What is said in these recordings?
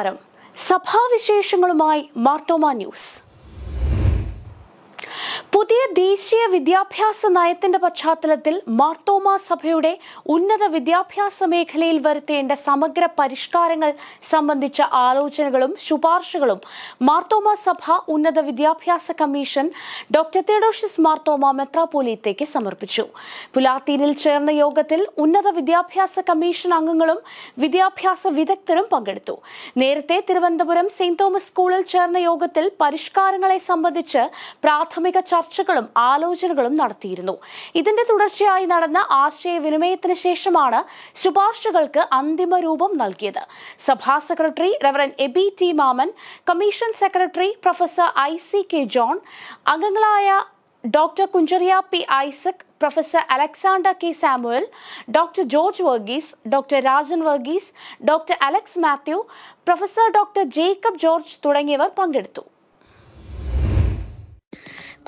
നമസ്കാരം സഭാവിശേഷങ്ങളുമായി മാർത്തോമ ന്യൂസ് പുതിയ ദേശീയ വിദ്യാഭ്യാസ നയത്തിന്റെ പശ്ചാത്തലത്തിൽ മാർത്തോമ സഭയുടെ ഉന്നത വിദ്യാഭ്യാസ മേഖലയിൽ വരുത്തേണ്ട സമഗ്ര പരിഷ്കാരങ്ങൾ സംബന്ധിച്ച ആലോചനകളും ശുപാർശകളും മാർത്തോമ സഭ ഉന്നത വിദ്യാഭ്യാസ കമ്മീഷൻ ഡോക്ടർ തേഡോഷിസ് മാർത്തോമ മെത്രാപോലിയത്തേക്ക് സമർപ്പിച്ചു പുലാത്തീനിൽ ചേർന്ന യോഗത്തിൽ ഉന്നത വിദ്യാഭ്യാസ കമ്മീഷൻ അംഗങ്ങളും വിദ്യാഭ്യാസ വിദഗ്ധരും പങ്കെടുത്തു നേരത്തെ തിരുവനന്തപുരം സെന്റ് തോമസ് സ്കൂളിൽ ചേർന്ന യോഗത്തിൽ പരിഷ്കാരങ്ങളെ സംബന്ധിച്ച് പ്രാഥമിക ചർച്ചകളും ആലോചനകളും നടത്തിയിരുന്നു ഇതിന്റെ തുടർച്ചയായി നടന്ന ആശയവിനിമയത്തിന് ശേഷമാണ് ശുപാർശകൾക്ക് അന്തിമ രൂപം നൽകിയത് സഭാ secretary reverend Eby T Mammen commission secretary professor I C K John അംഗങ്ങളായ doctor Kuncheria P Isaac professor Alexander K Samuel doctor George Varghese doctor Rajan Varghese doctor Alex Mathew professor doctor Jacob George തുടങ്ങിയവർ പങ്കെടുത്തു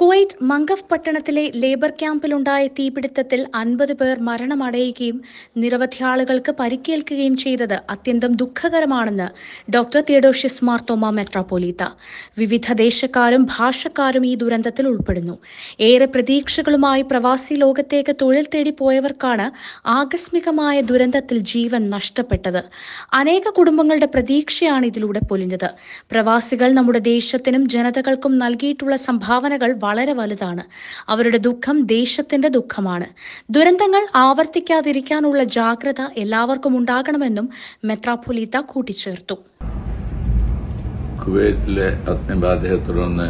കുവൈറ്റ് മങ്കഫ് പട്ടണത്തിലെ ലേബർ ക്യാമ്പിലുണ്ടായ തീപിടുത്തത്തിൽ അൻപത് പേർ മരണമടയുകയും നിരവധി ആളുകൾക്ക് പരിക്കേൽക്കുകയും ചെയ്തത് അത്യന്തം ദുഃഖകരമാണെന്ന് ഡോക്ടർ തിയഡോഷ്യസ് മാർത്തോമ മെട്രോപൊലീത്ത വിവിധ ദേശക്കാരും ഭാഷക്കാരും ഈ ദുരന്തത്തിൽ ഉൾപ്പെടുന്നു ഏറെ പ്രതീക്ഷകളുമായി പ്രവാസി ലോകത്തേക്ക് തൊഴിൽ തേടി പോയവർക്കാണ് ആകസ്മികമായ ദുരന്തത്തിൽ ജീവൻ നഷ്ടപ്പെട്ടത് അനേക കുടുംബങ്ങളുടെ പ്രതീക്ഷയാണ് ഇതിലൂടെ പൊലിഞ്ഞത് പ്രവാസികൾ നമ്മുടെ ദേശത്തിനും ജനതകൾക്കും നൽകിയിട്ടുള്ള സംഭാവനകൾ വളരെ വലുതാണ് അവരുടെ ദുഃഖം ദേശത്തിന്റെ ദുഃഖമാണ് ദുരന്തങ്ങൾ ആവർത്തിക്കാതിരിക്കാനുള്ള ജാഗ്രത എല്ലാവർക്കും ഉണ്ടാകണമെന്നും മെത്രാപൊലീത്ത കൂട്ടിച്ചേർത്തു കുവൈറ്റിലെ അഗ്നിബാധയെ തുടർന്ന്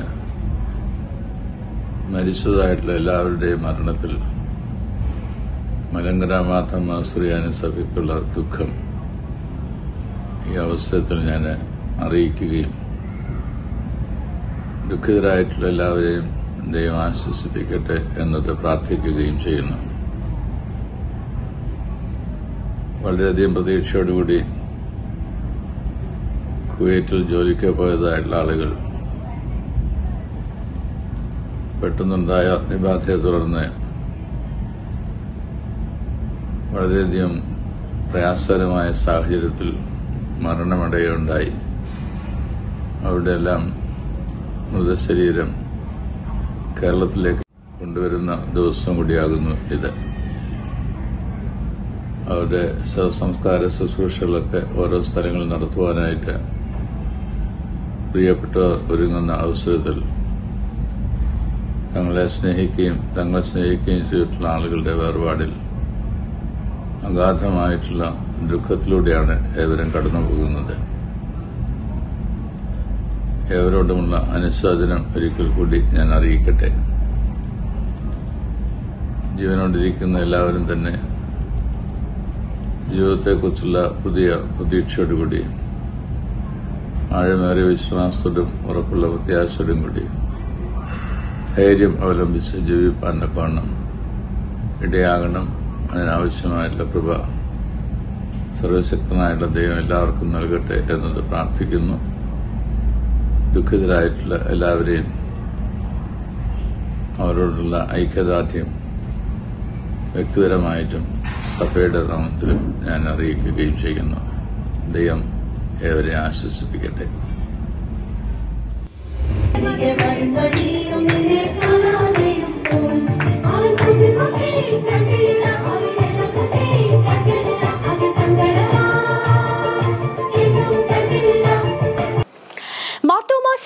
മരിച്ചതായിട്ടുള്ള എല്ലാവരുടെയും മരണത്തിൽ മലങ്കര മാധമ ശ്രീയാനി സഭയ്ക്കുള്ള ദുഃഖം ഈ അവസരത്തിൽ ഞാൻ അറിയിക്കുകയും ദുഃഖിതരായിട്ടുള്ള എല്ലാവരെയും ദൈവം ആശ്വസിപ്പിക്കട്ടെ എന്നത് പ്രാർത്ഥിക്കുകയും ചെയ്യുന്നു വളരെയധികം പ്രതീക്ഷയോടുകൂടി കുവൈറ്റിൽ ജോലിക്ക് പോയതായിട്ടുള്ള ആളുകൾ പെട്ടെന്നുണ്ടായ അഗ്നിബാധയെ തുടർന്ന് വളരെയധികം പ്രയാസകരമായ സാഹചര്യത്തിൽ മരണമടയുണ്ടായി അവിടെയെല്ലാം മൃതശരീരം കേരളത്തിലേക്ക് കൊണ്ടുവരുന്ന ദിവസം കൂടിയാകുന്നു ഇത് അവരുടെ ശവസംസ്കാര ശുശ്രൂഷകളൊക്കെ ഓരോ സ്ഥലങ്ങളിൽ നടത്തുവാനായിട്ട് പ്രിയപ്പെട്ട ഒരുങ്ങുന്ന അവസരത്തിൽ തങ്ങളെ സ്നേഹിക്കുകയും തങ്ങളെ സ്നേഹിക്കുകയും ചെയ്തിട്ടുള്ള ആളുകളുടെ വേർപാടിൽ അഗാധമായിട്ടുള്ള ദുഃഖത്തിലൂടെയാണ് ഏവരും കടന്നു പോകുന്നത് ഏവരോടുമുള്ള അനുശോചനം ഒരിക്കൽ കൂടി ഞാൻ അറിയിക്കട്ടെ ജീവനോടിരിക്കുന്ന എല്ലാവരും തന്നെ ജീവിതത്തെക്കുറിച്ചുള്ള പുതിയ പ്രതീക്ഷയോടുകൂടി ആഴമേറിയ വിശ്വാസത്തോടും ഉറപ്പുള്ള പ്രത്യാശയോടും കൂടി ധൈര്യം അവലംബിച്ച് ജീവിപ്പാന്റെ പണം ഇടയാകണം അതിനാവശ്യമായിട്ടുള്ള കൃപ സർവശക്തനായിട്ടുള്ള ദൈവം എല്ലാവർക്കും നൽകട്ടെ എന്നത് പ്രാർത്ഥിക്കുന്നു ദുഃഖിതരായിട്ടുള്ള എല്ലാവരെയും അവരോടുള്ള ഐക്യദാർഢ്യം വ്യക്തിപരമായിട്ടും സഭയുടെ നാമത്തിലും ഞാൻ അറിയിക്കുകയും ചെയ്യുന്നു ദൈവം ഏവരെ ആശ്വസിപ്പിക്കട്ടെ വഴിയും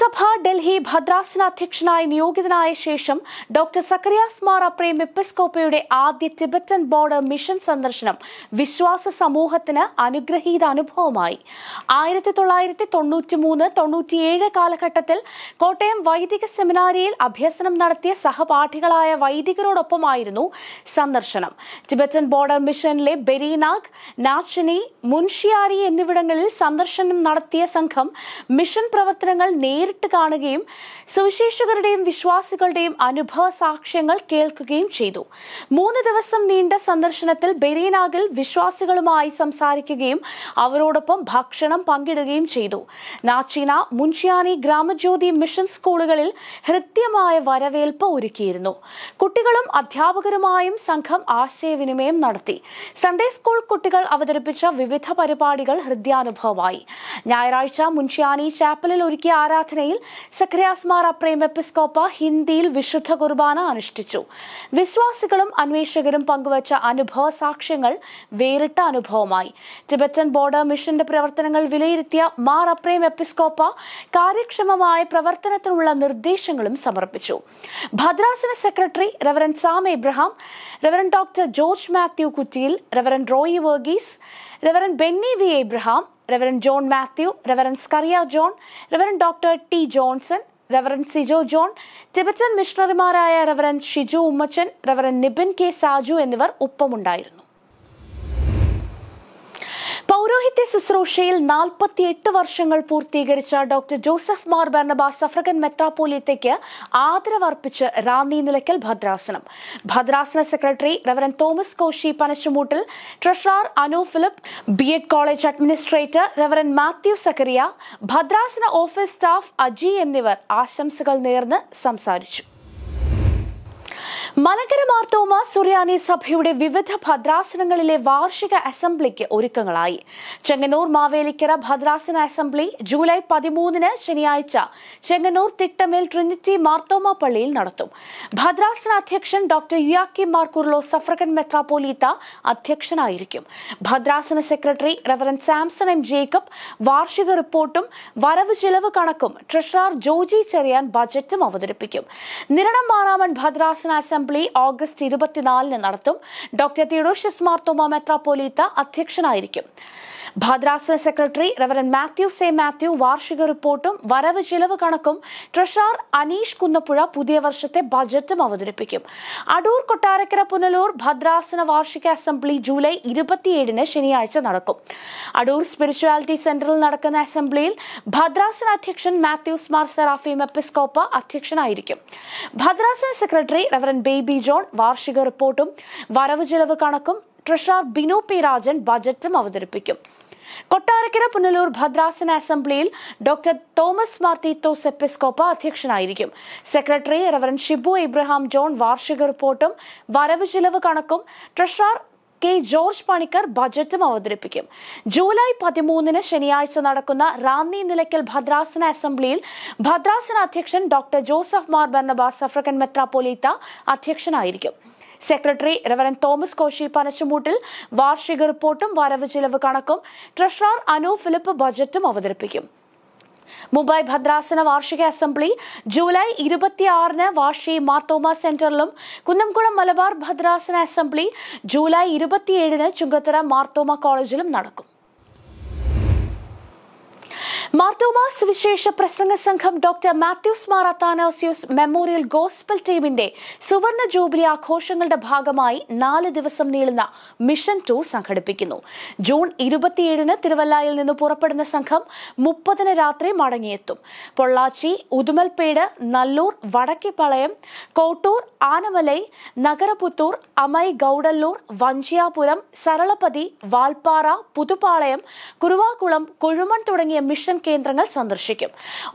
ലോക്സഭ ഡൽഹി ഭദ്രാസന അധ്യക്ഷനായി നിയോഗിതനായ ശേഷം ഡോക്ടർ സക്കറിയാസ് മാറാപ്രേം എപ്പിസ്കോപ്പയുടെ ആദ്യ ടിബറ്റൻ ബോർഡർ മിഷൻ സന്ദർശനം വിശ്വാസ സമൂഹത്തിന് അനുഗ്രഹീത അനുഭവമായി ആയിരത്തി തൊള്ളായിരത്തി തൊണ്ണൂറ്റി മൂന്ന് തൊണ്ണൂറ്റിയേഴ് കാലഘട്ടത്തിൽ കോട്ടയം വൈദിക സെമിനാരിയിൽ അഭ്യസനം നടത്തിയ സഹപാഠികളായ വൈദികരോടൊപ്പമായിരുന്നു സന്ദർശനം ടിബറ്റൻ ബോർഡർ മിഷനിലെ ബെരീനാഗ് നാച്ചിനി മുൻഷിയാരി എന്നിവിടങ്ങളിൽ സന്ദർശനം നടത്തിയ സംഘം മിഷൻ പ്രവർത്തനങ്ങൾ നേരിട്ട് നേരിട്ട് കാണുകയും സുവിശേഷകരുടെയും വിശ്വാസികളുടെയും അനുഭവ സാക്ഷ്യങ്ങൾ കേൾക്കുകയും ചെയ്തു മൂന്ന് ദിവസം നീണ്ട സന്ദർശനത്തിൽ ബെരീനാഗിൽ വിശ്വാസികളുമായി സംസാരിക്കുകയും അവരോടൊപ്പം ഭക്ഷണം പങ്കിടുകയും ചെയ്തു നാച്ചീന മുൻഷിയാനി ഗ്രാമജ്യോതി മിഷൻ സ്കൂളുകളിൽ ഹൃദ്യമായ വരവേൽപ്പ് ഒരുക്കിയിരുന്നു കുട്ടികളും അധ്യാപകരുമായും സംഘം ആശയവിനിമയം നടത്തി സൺഡേ സ്കൂൾ കുട്ടികൾ അവതരിപ്പിച്ച വിവിധ പരിപാടികൾ ഹൃദ്യാനുഭവമായി ഞായറാഴ്ച മുൻഷിയാനി ചാപ്പലിൽ ഒരുക്കിയ ആരാധന പ്രാർത്ഥനയിൽ സക്രിയാസ്മാർ അപ്രേം എപ്പിസ്കോപ്പ ഹിന്ദിയിൽ വിശുദ്ധ കുർബാന അനുഷ്ഠിച്ചു വിശ്വാസികളും അന്വേഷകരും പങ്കുവച്ച അനുഭവ സാക്ഷ്യങ്ങൾ വേറിട്ട അനുഭവമായി ടിബറ്റൻ ബോർഡർ മിഷന്റെ പ്രവർത്തനങ്ങൾ വിലയിരുത്തിയ മാർ അപ്രേം എപ്പിസ്കോപ്പ കാര്യക്ഷമമായ പ്രവർത്തനത്തിനുള്ള നിർദ്ദേശങ്ങളും സമർപ്പിച്ചു ഭദ്രാസന secretary reverend Sam Abraham reverend doctor George Mathew കുറ്റിയിൽ reverend Roy Varghese reverend Benny V Abraham reverend John Mathew reverend Scaria John reverend doctor T Johnson reverend Sijo John Tibetan മിഷണറിമാരായ reverend Shiju Ummachan reverend Nibin K Saju എന്നിവർ ഒപ്പമുണ്ടായിരുന്നു പൗരോഹിത്യ ശുശ്രൂഷയിൽ നാൽപ്പത്തിയെട്ട് വർഷങ്ങൾ പൂർത്തീകരിച്ച doctor Joseph Mar Barnabas suffragan മെത്രാപോലിയത്തേക്ക് ആദരവർപ്പിച്ച് റാന്നി നിലയ്ക്കൽ ഭദ്രാസനം ഭദ്രാസന secretary reverend Thomas Koshy Panachumoottil treasurer Anu Philip B Ed college administrator reverend Mathew Zacharia ഭദ്രാസന ഓഫീസ് സ്റ്റാഫ് അജി എന്നിവർ ആശംസകൾ നേർന്ന് സംസാരിച്ചു മലങ്കര മാർ തോമസ് സുറിയാനി സഭയുടെ വിവിധ ഭദ്രാസനങ്ങളിലെ വാർഷിക അസംബ്ലിക്ക് ഒരുക്കങ്ങളായി ചെങ്ങന്നൂർ മാവേലിക്കര ഭദ്രാസന അസംബ്ലി ജൂലൈ പതിമൂന്നിന് ശനിയാഴ്ച ചെങ്ങന്നൂർ തിട്ടമേൽ ട്രിനിറ്റി മാർത്തോമ പള്ളിയിൽ നടത്തും ഭദ്രാസന അധ്യക്ഷൻ ഡോക്ടർ യുയാക്കി മാർക്കുർലോ കുർലോ സഫ്രക്കൻ മെത്രാപോലീത്ത അധ്യക്ഷനായിരിക്കും ഭദ്രാസന secretary reverend Samson M Jacob വാർഷിക റിപ്പോർട്ടും വരവ് ചെലവ് കണക്കും ട്രഷറർ ജോജി ചെറിയാൻ ബജറ്റും അവതരിപ്പിക്കും നിരണം മാറാമൻ ഭദ്രാസന അസംബ്ലി അസംബ്ലി ഓഗസ്റ്റ് ഇരുപത്തിനാലിന് നടത്തും ഡോക്ടർ തിയോഡോഷ്യസ് മാർത്തോമ മെത്രാപ്പോലീത്ത അധ്യക്ഷനായിരിക്കും ഭദ്രാസന സെക്രട്ടറി റെവറൻ മാത്യു സെ മാത്യു വാർഷിക റിപ്പോർട്ടും വരവ് ചെലവ് കണക്കും ട്രഷാർ അനീഷ് കുന്നപ്പുഴ പുതിയ വർഷത്തെ ബജറ്റും അവതരിപ്പിക്കും അടൂർ കൊട്ടാരക്കര പുനലൂർ ഭദ്രാസന വാർഷിക അസംബ്ലി ജൂലൈ ഇരുപത്തിയേഴിന് ശനിയാഴ്ച നടക്കും അടൂർ സ്പിരിച്വാലിറ്റി സെന്ററിൽ നടക്കുന്ന അസംബ്ലിയിൽ ഭദ്രാസന അധ്യക്ഷൻ മാത്യൂസ് മാർ സെറാഫീം എപ്പിസ്കോപ്പ അധ്യക്ഷനായിരിക്കും ഭദ്രാസന സെക്രട്ടറി റെവറൻ ബേബി ജോൺ വാർഷിക റിപ്പോർട്ടും വരവ് ചെലവ് കണക്കും ട്രഷാർ ബിനു പി രാജൻ ബജറ്റും അവതരിപ്പിക്കും കൊട്ടാരക്കര പുനലൂർ ഭദ്രാസന അസംബ്ലിയിൽ ഡോക്ടർ തോമസ് മാർത്തിത്തോസ് എപ്പിസ്കോപ്പ അധ്യക്ഷനായിരിക്കും secretary reverend Shibu Ebraham John വാർഷിക റിപ്പോർട്ടും വരവ് ചിലവ് കണക്കും ട്രഷറർ കെ ജോർജ് പണിക്കർ ബജറ്റും അവതരിപ്പിക്കും ജൂലൈ പതിമൂന്നിന് ശനിയാഴ്ച നടക്കുന്ന റാന്നി നിലയ്ക്കൽ ഭദ്രാസന അസംബ്ലിയിൽ ഭദ്രാസന അധ്യക്ഷൻ doctor Joseph Mar Barnabas suffragan മെത്രാപോലീത്ത അധ്യക്ഷനായിരിക്കും secretary reverend Thomas Koshy Panachumoottil വാർഷിക റിപ്പോർട്ടും വരവ് ചെലവ് കണക്കും ട്രഷറർ അനു ഫിലിപ്പ് ബജറ്റും അവതരിപ്പിക്കും മുംബൈ ഭദ്രാസന വാർഷിക അസംബ്ലി ജൂലൈ ഇരുപത്തിയാറിന് വാഷി മാർത്തോമ സെന്ററിലും കുന്നംകുളം മലബാർ ഭദ്രാസന അസംബ്ലി ജൂലൈ ഇരുപത്തിയേഴിന് ചുങ്കത്തറ മാർത്തോമ കോളേജിലും നടക്കും മാർത്തോമാ സുവിശേഷ പ്രസംഗ സംഘം ഡോക്ടർ മാത്യൂസ് മാറാത്താനോസ്യൂസ് മെമ്മോറിയൽ ഗോസ്പൽ ടീമിന്റെ സുവർണ ജൂബിലി ആഘോഷങ്ങളുടെ ഭാഗമായി നാല് ദിവസം നീളുന്ന മിഷൻ ടൂർ സംഘടിപ്പിക്കുന്നു ജൂൺ ഇരുപത്തിയേഴിന് തിരുവല്ലായിൽ നിന്ന് പുറപ്പെടുന്ന സംഘം മുപ്പതിന് രാത്രി മടങ്ങിയെത്തും പൊള്ളാച്ചി ഉദുമൽപേട് നല്ലൂർ വടക്കിപ്പളയം കോട്ടൂർ ആനമലൈ നഗരപുത്തൂർ അമൈ ഗൌഡല്ലൂർ വഞ്ചിയാപുരം സരളപ്പതി വാൽപ്പാറ പുതുപ്പാളയം കുറുവാകുളം കൊഴുമൺ തുടങ്ങിയ മിഷൻ കേന്ദ്രങ്ങൾ സന്ദർശിക്കും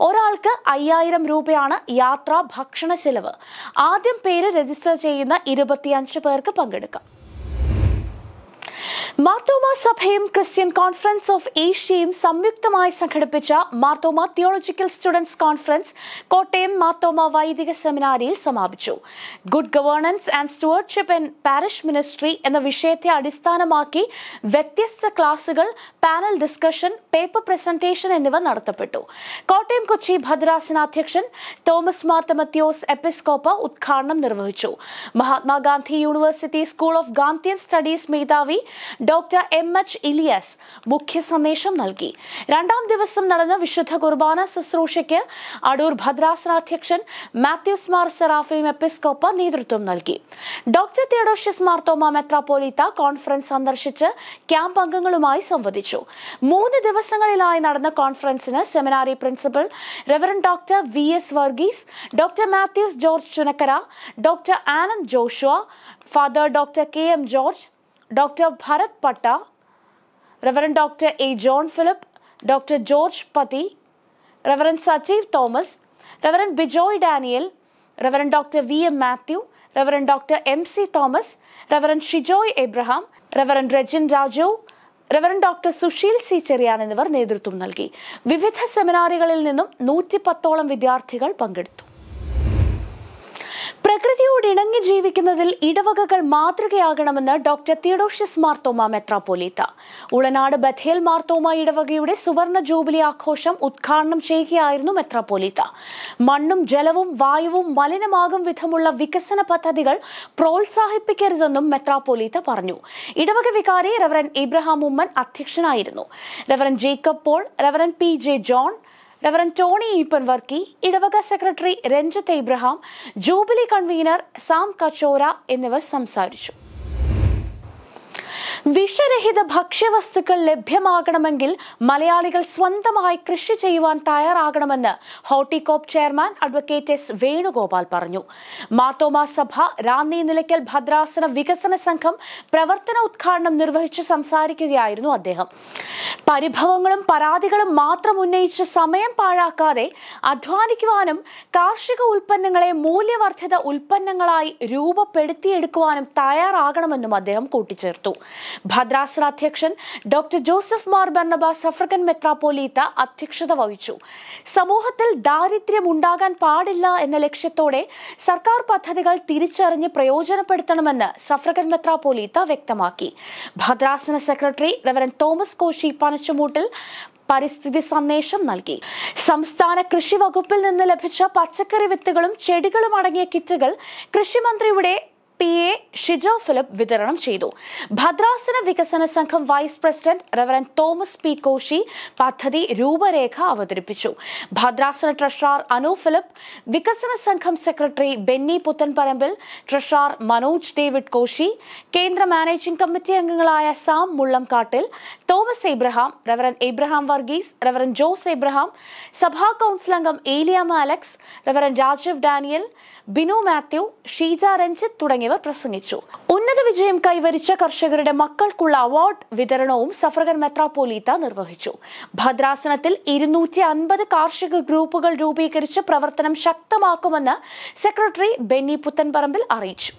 ഒരാൾക്ക് അയ്യായിരം രൂപയാണ് യാത്രാ ഭക്ഷണ ചെലവ് ആദ്യം പേര് രജിസ്റ്റർ ചെയ്യുന്ന ഇരുപത്തിയഞ്ച് പേർക്ക് പങ്കെടുക്കാം മാർത്തോമ സഭയും ക്രിസ്ത്യൻ കോൺഫറൻസ് ഓഫ് ഏഷ്യയും സംയുക്തമായി സംഘടിപ്പിച്ച Marthoma theological students conference Kottayam Marthoma വൈദിക സെമിനാരിയിൽ സമാപിച്ചു good governance and stewardship in parish ministry എന്ന വിഷയത്തെ അടിസ്ഥാനമാക്കി വ്യത്യസ്ത ക്ലാസുകൾ പാനൽ ഡിസ്കഷൻ പേപ്പർ പ്രസന്റേഷൻ എന്നിവ നടത്തപ്പെട്ടു കോട്ടയം കൊച്ചി ഭദ്രാസന അധ്യക്ഷൻ തോമസ് മാർത്തമത്യോസ് എപ്പിസ്കോപ്പ് ഉദ്ഘാടനം നിർവഹിച്ചു Mahatma Gandhi university school of Gandhian studies മേധാവി ഡോക്ടർ എം എച്ച് ഇലിയസ് മുഖ്യ സന്ദേശം നൽകി രണ്ടാം ദിവസം നടന്ന വിശുദ്ധ കുർബാന ശുശ്രൂഷയ്ക്ക് അടൂർ ഭദ്രാസനാധ്യക്ഷൻ മാത്യൂസ് മാർ സെറാഫിം എപ്പിസ്കോപ്പ് നേതൃത്വം നൽകി ഡോക്ടർ തിയഡോഷ്യസ് മാർ തോമ മെത്രാപ്പോലീത്ത കോൺഫറൻസ് സന്ദർശിച്ച് ക്യാമ്പ് അംഗങ്ങളുമായി സംവദിച്ചു മൂന്ന് ദിവസങ്ങളിലായി നടന്ന കോൺഫറൻസിന് സെമിനാരി principal reverend doctor V S Varghese doctor Mathews George Chunakkara doctor Anand Joshua father doctor K M George doctor Bharat പട്ട reverend doctor A John Philip doctor George പതി reverend Sajeev Thomas reverend Bijoy Daniel reverend doctor V M Mathew reverend doctor M C Thomas reverend Shijoy Ebraham reverend Rajin Raju reverend doctor Susheel C Cherian എന്നിവർ നേതൃത്വം നൽകി വിവിധ സെമിനാറുകളിൽ നിന്നും നൂറ്റി പത്തോളം വിദ്യാർത്ഥികൾ പങ്കെടുത്തു പ്രകൃതിയോട് ഇണങ്ങി ജീവിക്കുന്നതിൽ ഇടവകകൾ മാതൃകയാകണമെന്ന് ഡോക്ടർ തിയഡോഷ്യസ് മാർത്തോമ മെത്രാപോലീത്ത ഉളനാട് ബഥേൽ മാർത്തോമ ഇടവകയുടെ സുവർണ ജൂബിലി ആഘോഷം ഉദ്ഘാടനം ചെയ്യുകയായിരുന്നു മെത്രാപോലീത്ത മണ്ണും ജലവും വായുവും മലിനമാകും വിധമുള്ള വികസന പദ്ധതികൾ പ്രോത്സാഹിപ്പിക്കരുതെന്നും മെത്രാപോലീത്ത പറഞ്ഞു ഇടവക വികാരി റവറൻ ഇബ്രഹാം ഉമ്മൻ അധ്യക്ഷനായിരുന്നു reverend Jacob Paul reverend P J John reverend Tony Eapen Varkey ഇടവക secretary Ranjith Ebraham jubilee convener Sam Kachora എന്നിവർ സംസാരിച്ചു വിഷരഹിത ഭക്ഷ്യവസ്തുക്കൾ ലഭ്യമാകണമെങ്കിൽ മലയാളികൾ സ്വന്തമായി കൃഷി ചെയ്യുവാൻ തയ്യാറാകണമെന്ന് Horticorp chairman advocate S Venugopal പറഞ്ഞു മാർത്തോമാ സഭ റാന്നി നിലയ്ക്കൽ ഭദ്രാസന വികസന സംഘം പ്രവർത്തന ഉദ്ഘാടനം നിർവഹിച്ച് സംസാരിക്കുകയായിരുന്നു അദ്ദേഹം പരിഭവങ്ങളും പരാതികളും മാത്രം ഉന്നയിച്ച് സമയം പാഴാക്കാതെ അധ്വാനിക്കുവാനും കാർഷിക ഉൽപ്പന്നങ്ങളെ മൂല്യവർദ്ധിത ഉൽപ്പന്നങ്ങളായി രൂപപ്പെടുത്തിയെടുക്കുവാനും തയ്യാറാകണമെന്നും അദ്ദേഹം കൂട്ടിച്ചേർത്തു ഭദ്രാസന അധ്യക്ഷൻ doctor Joseph Mar Barnabas suffragan മെത്രാപ്പോലീത്ത അധ്യക്ഷത വഹിച്ചു സമൂഹത്തിൽ ദാരിദ്ര്യം ഉണ്ടാകാൻ പാടില്ല എന്ന ലക്ഷ്യത്തോടെ സർക്കാർ പദ്ധതികൾ തിരിച്ചറിഞ്ഞ് പ്രയോജനപ്പെടുത്തണമെന്ന് സഫ്രിക്കൻ മെത്രാപ്പോലീത്ത വ്യക്തമാക്കി ഭദ്രാസന secretary reverend Thomas Koshy Panachumoottil പരിസ്ഥിതി സന്ദേശം നൽകി സംസ്ഥാന കൃഷി വകുപ്പിൽ നിന്ന് ലഭിച്ച പച്ചക്കറി വിത്തുകളും ചെടികളും അടങ്ങിയ കിറ്റുകൾ കൃഷിമന്ത്രിയുടെ പി എ ഷിജോ ഫിലിപ്പ് വിതരണം ചെയ്തു ഭദ്രാസന വികസന സംഘം vice president reverend Thomas P Koshy പദ്ധതി രൂപരേഖ അവതരിപ്പിച്ചു ഭദ്രാസന ട്രഷറാർ അനു ഫിലിപ്പ് വികസന സംഘം secretary Benny Puthenparambil treasurer Manoj David Koshy കേന്ദ്ര മാനേജിംഗ് കമ്മിറ്റി അംഗങ്ങളായ Sam Mullamkattil Thomas Ebraham reverend Ebraham Varghese reverend Jose Ebraham സഭാ കൗൺസിൽ അംഗം Eliyamma Alex reverend Rajeev Daniel Binu Mathew Sheeja Ranjith തുടങ്ങിയവർ പ്രസംഗിച്ചു ഉന്നത വിജയം കൈവരിച്ച കർഷകരുടെ മക്കൾക്കുള്ള അവാർഡ് വിതരണവും സഫ്രഗൻ മെത്രാപോലീത്ത നിർവഹിച്ചു ഭദ്രാസനത്തിൽ ഇരുന്നൂറ്റി അൻപത് കാർഷിക ഗ്രൂപ്പുകൾ രൂപീകരിച്ച് പ്രവർത്തനം ശക്തമാക്കുമെന്ന് സെക്രട്ടറി ബെന്നി പുത്തൻപറമ്പിൽ അറിയിച്ചു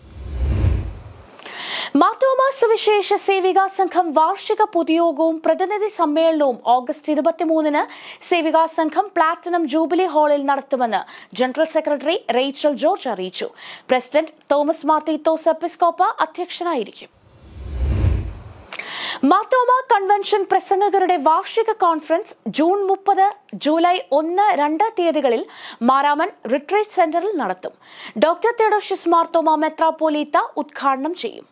മാർത്തോമാ സുവിശേഷ സേവികാ സംഘം വാർഷിക പൊതുയോഗവും പ്രതിനിധി സമ്മേളനവും ഓഗസ്റ്റ് ഇരുപത്തിമൂന്നിന് സേവികാ സംഘം പ്ലാറ്റിനം ജൂബിലി ഹാളിൽ നടത്തുമെന്ന് ജനറൽ സെക്രട്ടറി റേച്ചൽ ജോർജ് അറിയിച്ചു പ്രസിഡന്റ് തോമസ് മാർത്തിത്തോസ് എപ്പിസ്കോപ്പ അധ്യക്ഷനായിരിക്കും മാർത്തോമ കൺവെൻഷൻ പ്രസംഗകരുടെ വാർഷിക കോൺഫറൻസ് ജൂൺ മുപ്പത് ജൂലൈ ഒന്ന് രണ്ട് തീയതികളിൽ മാരാമൻ റിട്രീറ്റ് സെന്ററിൽ നടത്തും ഡോക്ടർ തെഡോഷ്യസ് മാർത്തോമ മെത്രാപോലീത്ത ഉദ്ഘാടനം ചെയ്യും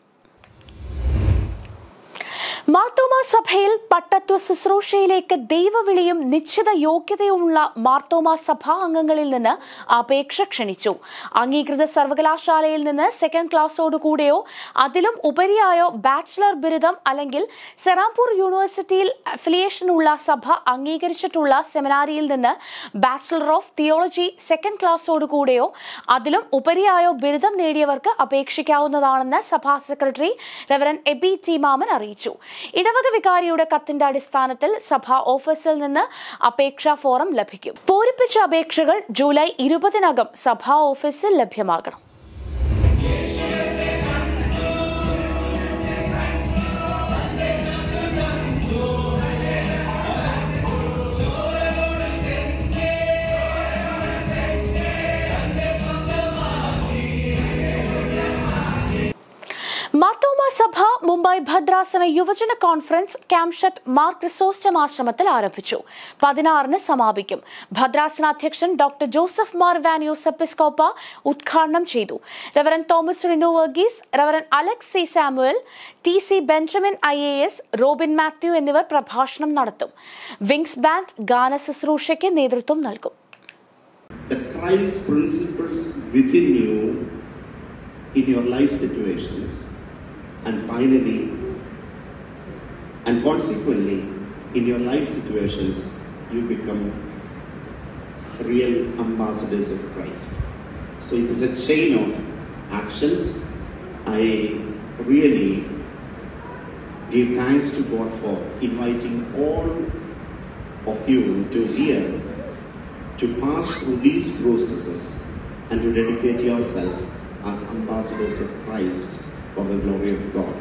മാർത്തോമാ സഭയിൽ പട്ടത്വ ശുശ്രൂഷയിലേക്ക് ദൈവവിളിയും നിശ്ചിത യോഗ്യതയുമുള്ള മാർത്തോമാ സഭാ അംഗങ്ങളിൽ നിന്ന് അപേക്ഷ ക്ഷണിച്ചു അംഗീകൃത സർവകലാശാലയിൽ നിന്ന് സെക്കൻഡ് ക്ലാസ്സോട് കൂടെയോ അതിലും ഉപരിയായോ ബാച്ചിലർ ബിരുദം അല്ലെങ്കിൽ സെറാംപൂർ യൂണിവേഴ്സിറ്റിയിൽ അഫിലിയേഷനുള്ള സഭ അംഗീകരിച്ചിട്ടുള്ള സെമിനാരിയിൽ നിന്ന് ബാച്ചിലർ ഓഫ് തിയോളജി സെക്കൻഡ് ക്ലാസ്സോട് കൂടെയോ അതിലും ഉപരിയായോ ബിരുദം നേടിയവർക്ക് അപേക്ഷിക്കാവുന്നതാണെന്ന് സഭാ സെക്രട്ടറി റെവറൻ എബി ടി മാമൻ അറിയിച്ചു ഇടവക വികാരിയുടെ കത്തിന്റെ അടിസ്ഥാനത്തിൽ സഭാ ഓഫീസിൽ നിന്ന് അപേക്ഷാ ഫോറം ലഭിക്കും പൂരിപ്പിച്ച അപേക്ഷകൾ ജൂലൈ ഇരുപതിനകം സഭാ ഓഫീസിൽ ലഭ്യമാകണം മാർത്തോമ മുംബൈ ഭദ്രാസന യുവജന കോൺഫറൻസ് ക്യാംഷത്ത് മാർക്ക് റിസോസ്റ്റം ആശ്രമത്തിൽ ആരംഭിച്ചു പതിനാറിന് സമാപിക്കും ഭദ്രാസന അധ്യക്ഷൻ ഡോക്ടർ ജോസഫ് മാർ വാനിയോസ് എപ്പിസ്കോപ്പ ഉദ്ഘാടനം ചെയ്തു reverend Thomas Rinu reverend Alex C Samuel T C Benjamin I A S Robin Mathew എന്നിവർ പ്രഭാഷണം നടത്തും വിങ്സ് ബാൻഡ് ഗാന ശുശ്രൂഷയ്ക്ക് നേതൃത്വം നൽകും The Christ principles within you in your life situations and finally, and consequently, in your life situations, you become real ambassadors of Christ. So it is a chain of actions. I really give thanks to God for inviting all of you to here to pass through these processes and to dedicate yourself as ambassadors of Christ for the glory of God.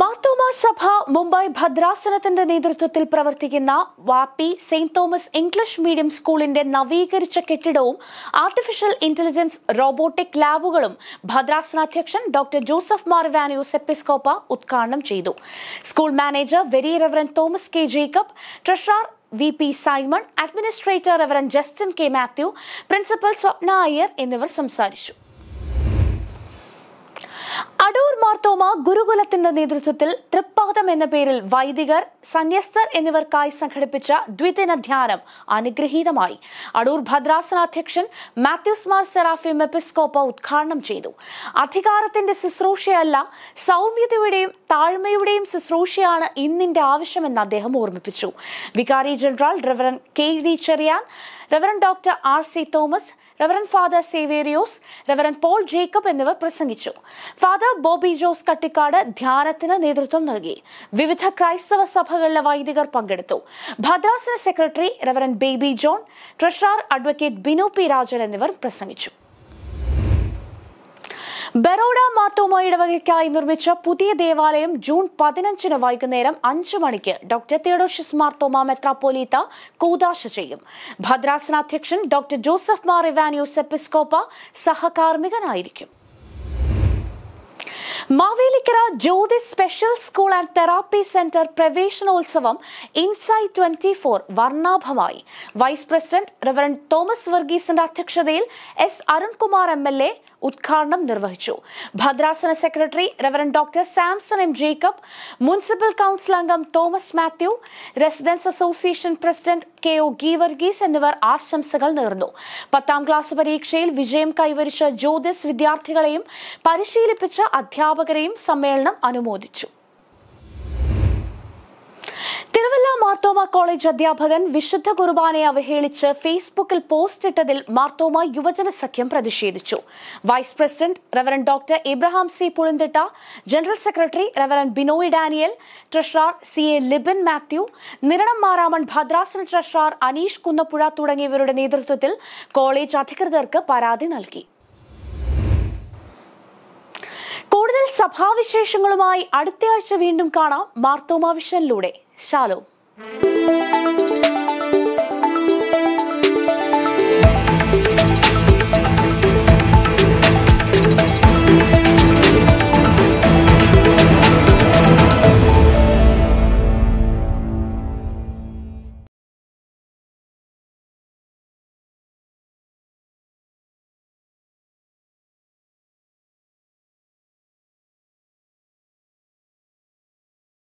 Marthoma സഭ മുംബൈ ഭദ്രാസനത്തിന്റെ നേതൃത്വത്തിൽ പ്രവർത്തിക്കുന്ന Vapi saint Thomas English medium സ്കൂളിന്റെ നവീകരിച്ച കെട്ടിടവും artificial intelligence robotic ലാബുകളും ഭദ്രാസനാധ്യക്ഷൻ doctor Joseph Mar Ivanios എപ്പിസ്കോപ്പ ഉദ്ഘാടനം ചെയ്തു school manager very reverend Thomas K Jacob treasurer V P Simon administrator reverend Justin K Mathew principal Swapna Iyer എന്നിവർ സംസാരിച്ചു അടൂർ മാർത്തോമ ഗുരുകുലത്തിന്റെ നേതൃത്വത്തിൽ തൃപ്പാദം എന്ന പേരിൽ വൈദികർ സന്യസ്തർ എന്നിവർക്കായി സംഘടിപ്പിച്ച ദ്വിദിന ധ്യാനം അനുഗ്രഹീതമായി അടൂർ ഭദ്രാസനാധ്യക്ഷൻ മാത്യൂസ് മാർ സെറാഫി മെപ്പിസ്കോപ്പ ഉദ്ഘാടനം ചെയ്തു അധികാരത്തിന്റെ ശുശ്രൂഷയല്ല സൗമ്യതയുടെയും താഴ്മയുടെയും ശുശ്രൂഷയാണ് ഇന്നിന്റെ ആവശ്യമെന്ന് അദ്ദേഹം ഓർമ്മിപ്പിച്ചു വികാരി general reverend K V Cherian reverend doctor R C Thomas reverend father Severios reverend Paul Jacob എന്നിവർ പ്രസംഗിച്ചു ഫാദർ ബോബി ജോസ് കട്ടിക്കാട് ധ്യാനത്തിന് നേതൃത്വം നൽകി വിവിധ ക്രൈസ്തവ സഭകളിലെ വൈദികർ പങ്കെടുത്തു ഭദ്രാസന secretary reverend Baby John treasurer advocate Binu P Rajan എന്നിവർ പ്രസംഗിച്ചു ബറോഡ മാർത്തോമ ഇടവകയ്ക്കായി നിർമ്മിച്ച പുതിയ ദേവാലയം ജൂൺ പതിനഞ്ചിന് വൈകുന്നേരം അഞ്ചു മണിക്ക് ഡോക്ടർ തിയഡോഷിസ് മാർത്തോമ മെത്രാപ്പോലീത്ത കൂതാശ ചെയ്യും ഭദ്രാസന അധ്യക്ഷൻ ഡോക്ടർ ജോസഫ് മാർ ഇവാനിയോസ് എപ്പിസ്കോപ്പ സഹകാർമികനായിരിക്കും Mavelikkara Jyothi special school and therapy centre പ്രവേശനോത്സവം ഇൻസൈറ്റ് ട്വന്റി ഫോർ വർണ്ണാഭമായി വൈസ് പ്രസിഡന്റ് റവറൻ തോമസ് വർഗീസിന്റെ അധ്യക്ഷതയിൽ S Arunkumar M L A ഉദ്ഘാടനം നിർവഹിച്ചു ഭദ്രാസന secretary reverend doctor Samson M Jacob municipal council അംഗം Thomas Mathew residence association president K O Geevarghese എന്നിവർ ആശംസകൾ നേർന്നു പത്താം ക്ലാസ് പരീക്ഷയിൽ വിജയം കൈവരിച്ച ജ്യോതിസ് വിദ്യാർത്ഥികളെയും പരിശീലിപ്പിച്ച അധ്യാപക അധ്യാപകരെയും സമ്മേളനം അനുമോദിച്ചു തിരുവല്ല മാർത്തോമ കോളേജ് അധ്യാപകൻ വിശുദ്ധ കുർബാനയെ അവഹേളിച്ച് ഫേസ്ബുക്കിൽ പോസ്റ്റ് ഇട്ടതിൽ മാർത്തോമ യുവജന സഖ്യം പ്രതിഷേധിച്ചു vice president reverend doctor Ebraham C Pulinthitta general secretary reverend Binoy Daniel treasurer C A Libin Mathew Niranam Maramon ഭദ്രാസന ട്രഷറാർ അനീഷ് കുന്നപ്പുഴ തുടങ്ങിയവരുടെ നേതൃത്വത്തിൽ കോളേജ് അധികൃതർക്ക് പരാതി നൽകി സഭാവിശേഷങ്ങളുമായി അടുത്തയാഴ്ച വീണ്ടും കാണാം മാർത്തോമാ വിഷനിലൂടെ ശാലോ